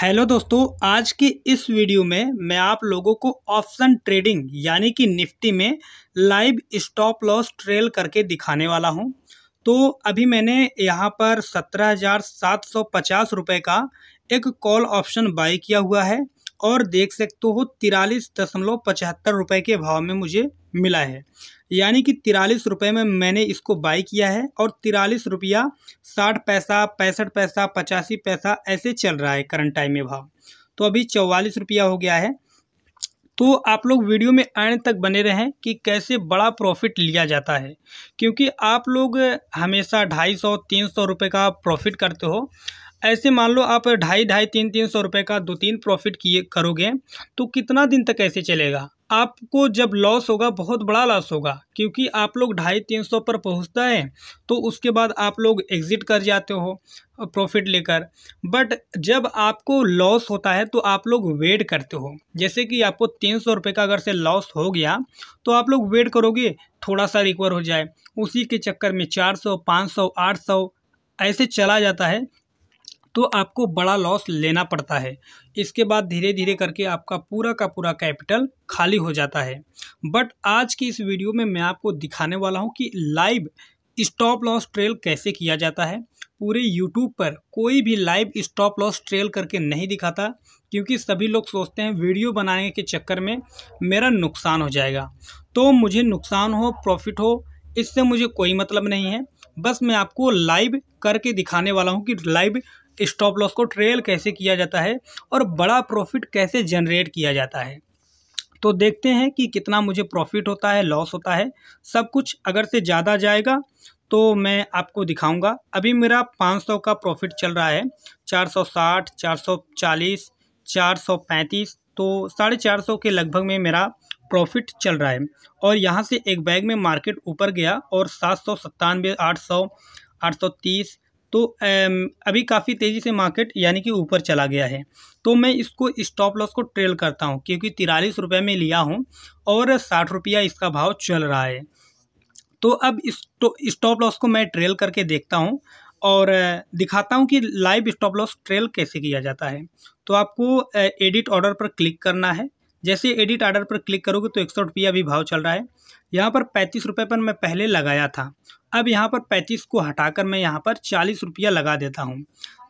hello दोस्तों आज की इस वीडियो में मैं आप लोगों को ऑप्शन ट्रेडिंग यानी कि निफ्टी में लाइव स्टॉप लॉस ट्रेल करके दिखाने वाला हूं तो अभी मैंने यहां पर सत्रह हज़ार सात सौ पचास रुपये का एक कॉल ऑप्शन बाई किया हुआ है और देख सकते हो तिरालीस दशमलव पचहत्तर रुपये के भाव में मुझे मिला है यानी कि तिरालीस रुपये में मैंने इसको बाई किया है और तिरालीस रुपया साठ पैसा पैंसठ पैसा पचासी पैसा ऐसे चल रहा है करंट टाइम में भाव तो अभी चौवालीस रुपया हो गया है तो आप लोग वीडियो में आने तक बने रहें कि कैसे बड़ा प्रॉफिट लिया जाता है क्योंकि आप लोग हमेशा ढाई सौ तीन सौ रुपये का प्रॉफिट करते हो ऐसे मान लो आप ढाई ढाई तीन तीन सौ रुपये का दो तीन प्रॉफिट किए करोगे तो कितना दिन तक ऐसे चलेगा आपको जब लॉस होगा बहुत बड़ा लॉस होगा क्योंकि आप लोग ढाई तीन सौ पर पहुंचता है तो उसके बाद आप लोग एग्ज़िट कर जाते हो प्रॉफिट लेकर बट जब आपको लॉस होता है तो आप लोग वेट करते हो जैसे कि आपको तीन सौ रुपये का अगर से लॉस हो गया तो आप लोग वेट करोगे थोड़ा सा रिकवर हो जाए उसी के चक्कर में चार सौ पाँच सौ आठ सौ ऐसे चला जाता है तो आपको बड़ा लॉस लेना पड़ता है इसके बाद धीरे धीरे करके आपका पूरा का पूरा कैपिटल खाली हो जाता है बट आज की इस वीडियो में मैं आपको दिखाने वाला हूँ कि लाइव स्टॉप लॉस ट्रेल कैसे किया जाता है पूरे यूट्यूब पर कोई भी लाइव स्टॉप लॉस ट्रेल करके नहीं दिखाता क्योंकि सभी लोग सोचते हैं वीडियो बनाने के चक्कर में मेरा नुकसान हो जाएगा तो मुझे नुकसान हो प्रॉफिट हो इससे मुझे कोई मतलब नहीं है बस मैं आपको लाइव करके दिखाने वाला हूँ कि लाइव स्टॉप लॉस को ट्रेल कैसे किया जाता है और बड़ा प्रॉफिट कैसे जनरेट किया जाता है तो देखते हैं कि कितना मुझे प्रॉफिट होता है लॉस होता है सब कुछ अगर से ज़्यादा जाएगा तो मैं आपको दिखाऊंगा अभी मेरा 500 का प्रॉफिट चल रहा है 460, 440, 435 तो साढ़े चार सौ के लगभग में मेरा प्रॉफिट चल रहा है और यहाँ से एक बैग में मार्केट ऊपर गया और सात सौ सत्तानवे आठ सौ आठ सौ तीस तो अभी काफ़ी तेज़ी से मार्केट यानी कि ऊपर चला गया है तो मैं इसको स्टॉप लॉस को ट्रेल करता हूँ क्योंकि तिरालीस रुपये में लिया हूँ और साठ रुपया इसका भाव चल रहा है तो अब स्टॉप लॉस तो को मैं ट्रेल करके देखता हूँ और दिखाता हूँ कि लाइव स्टॉप लॉस ट्रेल कैसे किया जाता है तो आपको एडिट ऑर्डर पर क्लिक करना है जैसे एडिट ऑर्डर पर क्लिक करोगे तो एक सौ रुपया भी भाव चल रहा है यहाँ पर पैंतीस रुपये पर मैं पहले लगाया था अब यहाँ पर पैंतीस को हटाकर मैं यहाँ पर चालीस रुपया लगा देता हूँ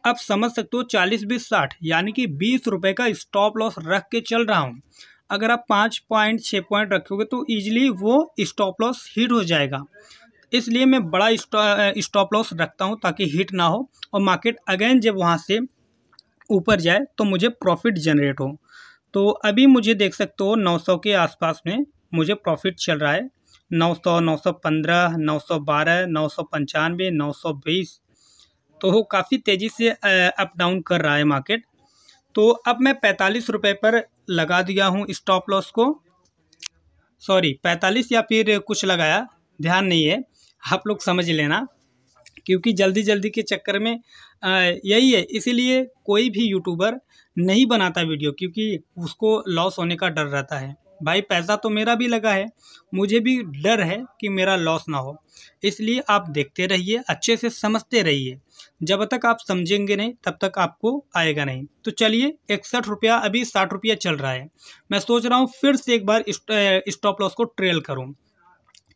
अब समझ सकते हो चालीस बीस साठ यानी कि बीस रुपये का स्टॉप लॉस रख के चल रहा हूँ अगर आप पाँच पॉइंट छः पॉइंट रखोगे तो ईजिली वो स्टॉप लॉस हिट हो जाएगा इसलिए मैं बड़ा स्टॉप लॉस रखता हूँ ताकि हिट ना हो और मार्केट अगेन जब वहाँ से ऊपर जाए तो मुझे प्रॉफिट जनरेट हो तो अभी मुझे देख सकते हो 900 के आसपास में मुझे प्रॉफिट चल रहा है नौ सौ नौ सौ पंद्रह नौ सौ बारह नौ सौ पंचानवे नौ सौ बीस तो वो काफ़ी तेज़ी से अप डाउन कर रहा है मार्केट तो अब मैं पैंतालीस रुपये पर लगा दिया हूँ स्टॉप लॉस को सॉरी पैंतालीस या फिर कुछ लगाया ध्यान नहीं है आप लोग समझ लेना क्योंकि जल्दी जल्दी के चक्कर में यही है इसीलिए कोई भी यूट्यूबर नहीं बनाता वीडियो क्योंकि उसको लॉस होने का डर रहता है भाई पैसा तो मेरा भी लगा है मुझे भी डर है कि मेरा लॉस ना हो इसलिए आप देखते रहिए अच्छे से समझते रहिए जब तक आप समझेंगे नहीं तब तक आपको आएगा नहीं तो चलिए इकसठ रुपया अभी साठ रुपया चल रहा है मैं सोच रहा हूँ फिर से एक बार स्टॉप लॉस को ट्रेल करूँ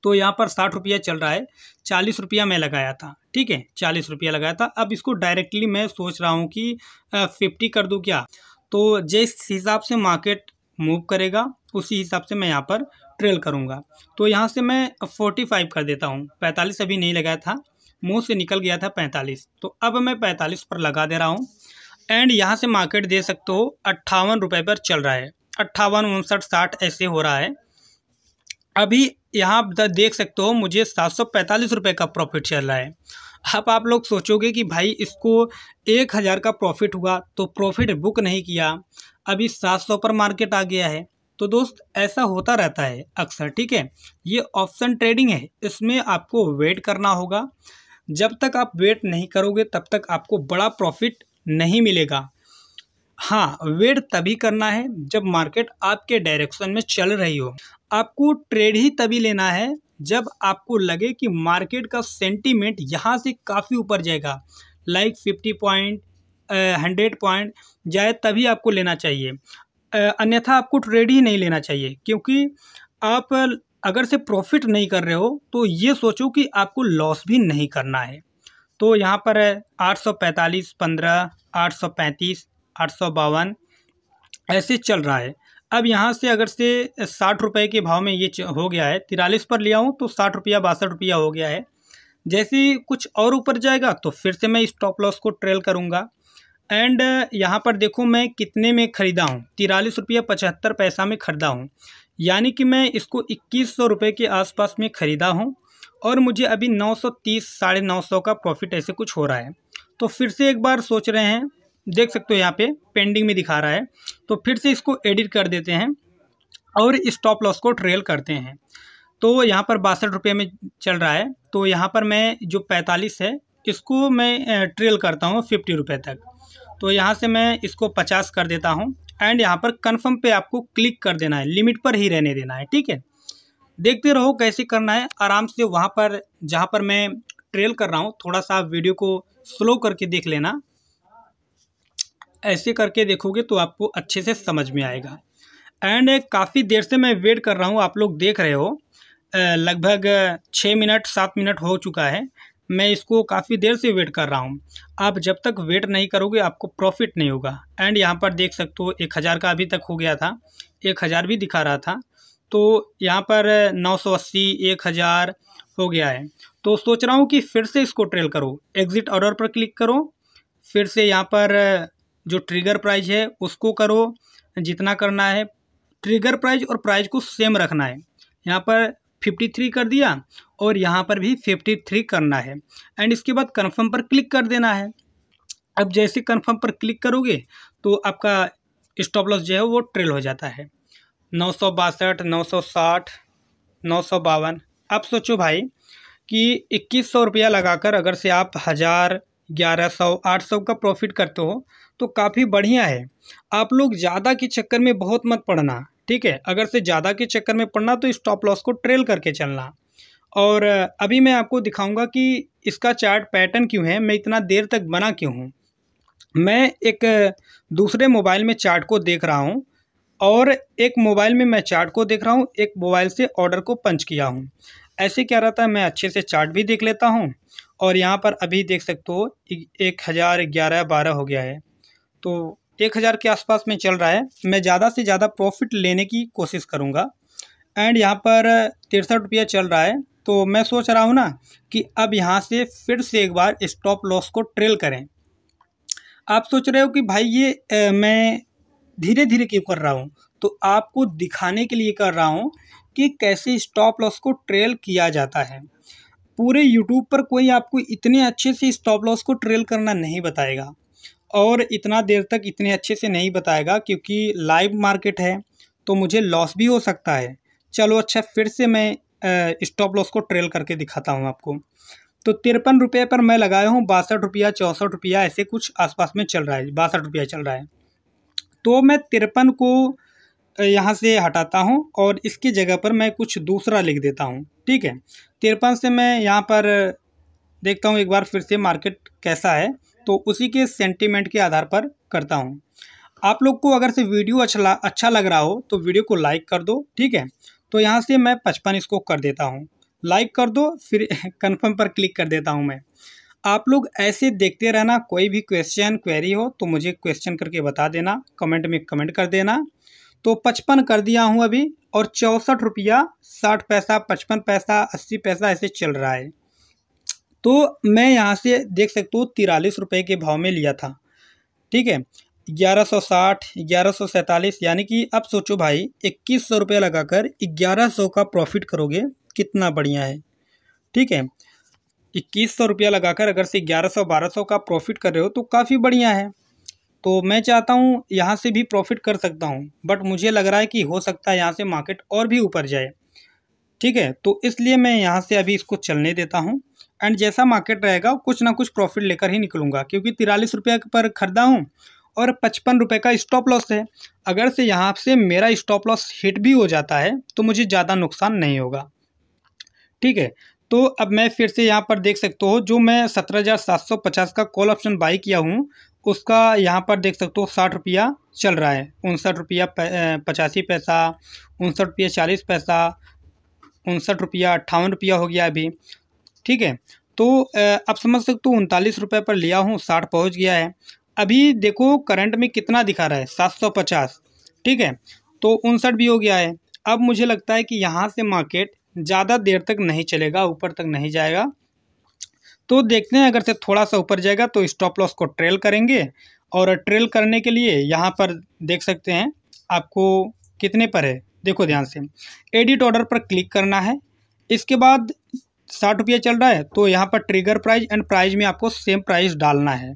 तो यहाँ पर साठ रुपया चल रहा है चालीस रुपया मैं लगाया था ठीक है चालीस रुपया लगाया था अब इसको डायरेक्टली मैं सोच रहा हूँ कि फिफ्टी कर दूँ क्या तो जिस हिसाब से मार्केट मूव करेगा उसी हिसाब से मैं यहाँ पर ट्रेल करूँगा तो यहाँ से मैं फोर्टी फाइव कर देता हूँ पैंतालीस अभी नहीं लगाया था मुँह से निकल गया था पैंतालीस तो अब मैं पैंतालीस पर लगा दे रहा हूँ एंड यहाँ से मार्केट दे सकते हो अट्ठावन रुपये पर चल रहा है अट्ठावन उनसठ साठ ऐसे हो रहा है अभी यहाँ आप देख सकते हो मुझे सात सौ पैंतालीस रुपये का प्रॉफिट चल रहा है अब आप लोग सोचोगे कि भाई इसको एक हज़ार का प्रॉफिट हुआ तो प्रॉफिट बुक नहीं किया अभी सात सौ पर मार्केट आ गया है तो दोस्त ऐसा होता रहता है अक्सर ठीक है ये ऑप्शन ट्रेडिंग है इसमें आपको वेट करना होगा जब तक आप वेट नहीं करोगे तब तक आपको बड़ा प्रॉफिट नहीं मिलेगा हाँ वेट तभी करना है जब मार्केट आपके डायरेक्शन में चल रही हो आपको ट्रेड ही तभी लेना है जब आपको लगे कि मार्केट का सेंटीमेंट यहाँ से काफ़ी ऊपर जाएगा like fifty point hundred point जाए तभी आपको लेना चाहिए अन्यथा आपको ट्रेड ही नहीं लेना चाहिए क्योंकि आप अगर से प्रॉफिट नहीं कर रहे हो तो ये सोचो कि आपको लॉस भी नहीं करना है तो यहाँ पर है आठ सौ पैंतालीस पंद्रह आठ सौ पैंतीस आठ सौ बावन ऐसे चल रहा है अब यहाँ से अगर से साठ रुपये के भाव में ये हो गया है तिरालीस पर लिया हूँ तो साठ रुपया बासठ रुपया हो गया है जैसे कुछ और ऊपर जाएगा तो फिर से मैं स्टॉप लॉस को ट्रेल करूँगा एंड uh, यहाँ पर देखो मैं कितने में ख़रीदा हूँ तिरालीस रुपया पचहत्तर पैसा में ख़रीदा हूँ यानी कि मैं इसको इक्कीस सौ रुपये के आसपास में ख़रीदा हूँ और मुझे अभी नौ सौ तीस साढ़े नौ सौ का प्रॉफिट ऐसे कुछ हो रहा है तो फिर से एक बार सोच रहे हैं देख सकते हो यहाँ पे पेंडिंग में दिखा रहा है तो फिर से इसको एडिट कर देते हैं और स्टॉप लॉस को ट्रेल करते हैं तो यहाँ पर बासठ रुपये में चल रहा है तो यहाँ पर मैं जो पैंतालीस है इसको मैं ट्रेल करता हूँ फिफ्टी रुपये तक तो यहाँ से मैं इसको पचास कर देता हूँ एंड यहाँ पर कन्फर्म पे आपको क्लिक कर देना है लिमिट पर ही रहने देना है ठीक है देखते रहो कैसे करना है आराम से वहाँ पर जहाँ पर मैं ट्रेल कर रहा हूँ थोड़ा सा वीडियो को स्लो करके देख लेना ऐसे करके देखोगे तो आपको अच्छे से समझ में आएगा एंड काफ़ी देर से मैं वेट कर रहा हूँ आप लोग देख रहे हो लगभग छः मिनट सात मिनट हो चुका है मैं इसको काफ़ी देर से वेट कर रहा हूँ आप जब तक वेट नहीं करोगे आपको प्रॉफिट नहीं होगा एंड यहाँ पर देख सकते हो एक हज़ार का अभी तक हो गया था एक हज़ार भी दिखा रहा था तो यहाँ पर नौ सौ अस्सी एक हज़ार हो गया है तो सोच रहा हूँ कि फिर से इसको ट्रेल करो एग्ज़िट ऑर्डर पर क्लिक करो फिर से यहाँ पर जो ट्रिगर प्राइज है उसको करो जितना करना है ट्रिगर प्राइज और प्राइज को सेम रखना है यहाँ पर फिफ्टी थ्री कर दिया और यहाँ पर भी फिफ्टी थ्री करना है एंड इसके बाद कन्फर्म पर क्लिक कर देना है अब जैसे कन्फर्म पर क्लिक करोगे तो आपका स्टॉप लॉस जो है वो ट्रेल हो जाता है नौ सौ बासठ नौ सौ साठ नौ सौ बावन आप सोचो भाई कि इक्कीस सौ रुपया लगाकर अगर से आप हज़ार ग्यारह सौ आठ सौ का प्रॉफिट करते हो तो काफ़ी बढ़िया है आप लोग ज़्यादा के चक्कर में बहुत मत पड़ना ठीक है अगर से ज़्यादा के चक्कर में पड़ना तो स्टॉप लॉस को ट्रेल करके चलना और अभी मैं आपको दिखाऊंगा कि इसका चार्ट पैटर्न क्यों है मैं इतना देर तक बना क्यों हूँ मैं एक दूसरे मोबाइल में चार्ट को देख रहा हूँ और एक मोबाइल में मैं चार्ट को देख रहा हूँ एक मोबाइल से ऑर्डर को पंच किया हूँ ऐसे क्या रहता है मैं अच्छे से चार्ट भी देख लेता हूँ और यहाँ पर अभी देख सकते हो एक हज़ार ग्यारह बारह हो गया है तो एक हज़ार के आसपास में चल रहा है मैं ज़्यादा से ज़्यादा प्रॉफिट लेने की कोशिश करूँगा एंड यहाँ पर तिरसठ रुपया चल रहा है तो मैं सोच रहा हूँ ना कि अब यहाँ से फिर से एक बार स्टॉप लॉस को ट्रेल करें आप सोच रहे हो कि भाई ये ए, मैं धीरे धीरे क्यों कर रहा हूँ तो आपको दिखाने के लिए कर रहा हूँ कि कैसे स्टॉप लॉस को ट्रेल किया जाता है पूरे यूट्यूब पर कोई आपको इतने अच्छे से स्टॉप लॉस को ट्रेल करना नहीं बताएगा और इतना देर तक इतने अच्छे से नहीं बताएगा क्योंकि लाइव मार्केट है तो मुझे लॉस भी हो सकता है चलो अच्छा फिर से मैं स्टॉप लॉस को ट्रेल करके दिखाता हूँ आपको तो तिरपन रुपये पर मैं लगाया हूँ बासठ रुपया चौंसठ रुपया ऐसे कुछ आसपास में चल रहा है बासठ रुपया चल रहा है तो मैं तिरपन को यहाँ से हटाता हूँ और इसकी जगह पर मैं कुछ दूसरा लिख देता हूँ ठीक है तिरपन से मैं यहाँ पर देखता हूँ एक बार फिर से मार्केट कैसा है तो उसी के सेंटिमेंट के आधार पर करता हूँ आप लोग को अगर से वीडियो अच्छा अच्छा लग रहा हो तो वीडियो को लाइक कर दो ठीक है तो यहाँ से मैं पचपन इसको कर देता हूँ लाइक कर दो फिर कन्फर्म पर क्लिक कर देता हूँ मैं आप लोग ऐसे देखते रहना कोई भी क्वेश्चन क्वेरी हो तो मुझे क्वेश्चन करके बता देना कमेंट में कमेंट कर देना तो पचपन कर दिया हूँ अभी और चौंसठ रुपया साठ पैसा पचपन पैसा अस्सी पैसा ऐसे चल रहा है तो मैं यहाँ से देख सकता हूँ तिरालीस रुपये के भाव में लिया था ठीक है ग्यारह सौ साठ ग्यारह सौ सैंतालीस यानी कि अब सोचो भाई इक्कीस सौ रुपये लगा कर ग्यारह सौ का प्रॉफिट करोगे कितना बढ़िया है ठीक है इक्कीस सौ रुपया लगाकर अगर से ग्यारह सौ बारह सौ का प्रॉफिट कर रहे हो तो काफ़ी बढ़िया है तो मैं चाहता हूँ यहाँ से भी प्रॉफिट कर सकता हूँ बट मुझे लग रहा है कि हो सकता है यहाँ से मार्केट और भी ऊपर जाए ठीक है तो इसलिए मैं यहाँ से अभी इसको चलने देता हूँ एंड जैसा मार्केट रहेगा कुछ ना कुछ प्रॉफिट लेकर ही निकलूँगा क्योंकि तिरालीस रुपये पर खरीदा हूँ और पचपन रुपये का स्टॉप लॉस है अगर से यहाँ से मेरा स्टॉप लॉस हिट भी हो जाता है तो मुझे ज़्यादा नुकसान नहीं होगा ठीक है तो अब मैं फिर से यहाँ पर देख सकते हो जो मैं सत्रह हज़ार सात सौ पचास का कॉल ऑप्शन बाई किया हूँ उसका यहाँ पर देख सकते हो साठ रुपया चल रहा है उनसठ रुपया पचासी पैसा उनसठ रुपया चालीस पैसा उनसठ रुपया अट्ठावन रुपया हो गया अभी ठीक है तो आप समझ सकते हो तो उनतालीस रुपये पर लिया हूँ साठ पहुँच गया है अभी देखो करंट में कितना दिखा रहा है सात सौ पचास ठीक है तो उनसठ भी हो गया है अब मुझे लगता है कि यहाँ से मार्केट ज़्यादा देर तक नहीं चलेगा ऊपर तक नहीं जाएगा तो देखते हैं अगर से थोड़ा सा ऊपर जाएगा तो स्टॉप लॉस को ट्रेल करेंगे और ट्रेल करने के लिए यहाँ पर देख सकते हैं आपको कितने पर है देखो ध्यान से एडिट ऑर्डर पर क्लिक करना है इसके बाद साठ रुपया चल रहा है तो यहाँ पर ट्रिगर प्राइस एंड प्राइस में आपको सेम प्राइस डालना है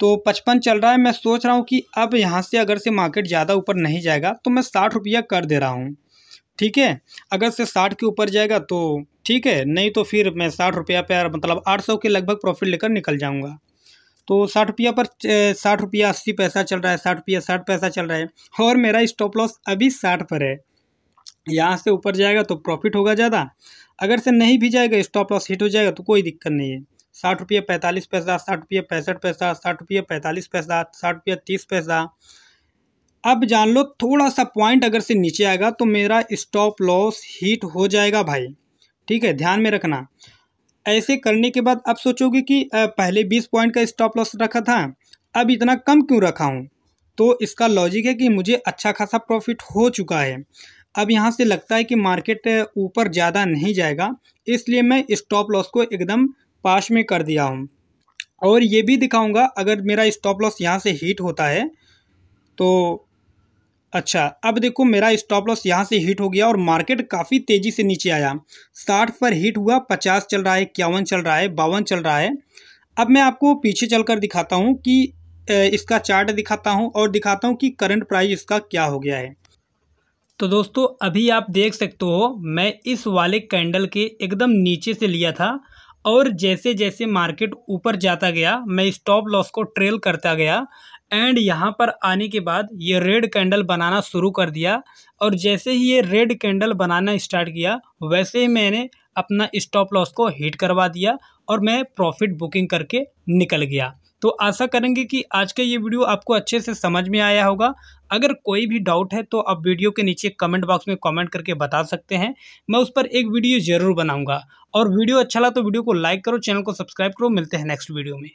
तो पचपन चल रहा है मैं सोच रहा हूँ कि अब यहाँ से अगर से मार्केट ज़्यादा ऊपर नहीं जाएगा तो मैं साठ रुपया कर दे रहा हूँ ठीक है अगर से साठ के ऊपर जाएगा तो ठीक है नहीं तो फिर मैं साठ रुपया पर मतलब आठ सौ के लगभग प्रॉफिट लेकर निकल जाऊँगा तो साठ रुपया पर साठ रुपया अस्सी पैसा चल रहा है साठ रुपया साठ पैसा चल रहा है और मेरा स्टॉप लॉस अभी साठ पर है यहाँ से ऊपर जाएगा तो प्रॉफिट होगा ज़्यादा अगर से नहीं भी जाएगा स्टॉप लॉस हिट हो जाएगा तो कोई दिक्कत नहीं है साठ रुपया पैंतालीस पैसा साठ रुपया पैंसठ पैसा साठ रुपया पैंतालीस पैसा साठ रुपया तीस पैसा अब जान लो थोड़ा सा पॉइंट अगर से नीचे आएगा तो मेरा स्टॉप लॉस हिट हो जाएगा भाई ठीक है ध्यान में रखना ऐसे करने के बाद आप सोचोगे कि पहले बीस पॉइंट का स्टॉप लॉस रखा था अब इतना कम क्यों रखा हूँ तो इसका लॉजिक है कि मुझे अच्छा खासा प्रॉफिट हो चुका है अब यहाँ से लगता है कि मार्केट ऊपर ज़्यादा नहीं जाएगा इसलिए मैं स्टॉप लॉस को एकदम पास में कर दिया हूँ और ये भी दिखाऊंगा अगर मेरा स्टॉप लॉस यहाँ से हीट होता है तो अच्छा अब देखो मेरा स्टॉप लॉस यहाँ से हिट हो गया और मार्केट काफ़ी तेज़ी से नीचे आया साठ पर हिट हुआ पचास चल रहा है इक्यावन चल रहा है बावन चल रहा है अब मैं आपको पीछे चलकर दिखाता हूँ कि इसका चार्ट दिखाता हूँ और दिखाता हूँ कि करंट प्राइस इसका क्या हो गया है तो दोस्तों अभी आप देख सकते हो मैं इस वाले कैंडल के एकदम नीचे से लिया था और जैसे जैसे मार्केट ऊपर जाता गया मैं स्टॉप लॉस को ट्रेल करता गया एंड यहाँ पर आने के बाद ये रेड कैंडल बनाना शुरू कर दिया और जैसे ही ये रेड कैंडल बनाना स्टार्ट किया वैसे ही मैंने अपना स्टॉप लॉस को हिट करवा दिया और मैं प्रॉफिट बुकिंग करके निकल गया तो आशा करेंगे कि आज का ये वीडियो आपको अच्छे से समझ में आया होगा अगर कोई भी डाउट है तो आप वीडियो के नीचे कमेंट बॉक्स में कमेंट करके बता सकते हैं मैं उस पर एक वीडियो ज़रूर बनाऊंगा और वीडियो अच्छा लगा तो वीडियो को लाइक करो चैनल को सब्सक्राइब करो मिलते हैं नेक्स्ट वीडियो में